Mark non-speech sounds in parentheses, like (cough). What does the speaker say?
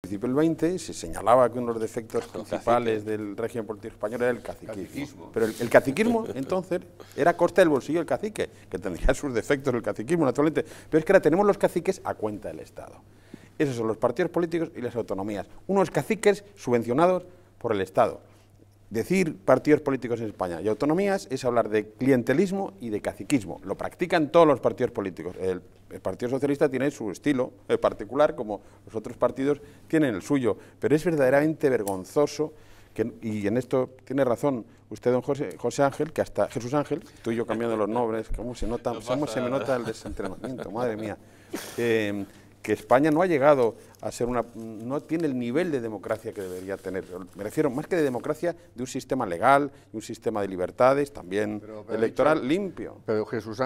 principio del 20 se señalaba que uno de los defectos principales del régimen político español era el caciquismo. Pero el, caciquismo, entonces, era costa del bolsillo del cacique, que tendría sus defectos el caciquismo, naturalmente. Pero es que ahora tenemos los caciques a cuenta del Estado. Esos son los partidos políticos y las autonomías. Unos caciques subvencionados por el Estado. Decir partidos políticos en España y autonomías es hablar de clientelismo y de caciquismo. Lo practican todos los partidos políticos. El, Partido Socialista tiene su estilo particular, como los otros partidos tienen el suyo. Pero es verdaderamente vergonzoso, que, y en esto tiene razón usted, don José, José Ángel, que hasta Jesús Ángel, tú y yo cambiando los nombres, cómo se, nota, cómo se me nota el desentrenamiento, madre mía. (laughs) que España no ha llegado a ser una... no tiene el nivel de democracia que debería tener. Me refiero más que de democracia, de un sistema legal, de un sistema de libertades, también electoral, limpio. Pero Jesús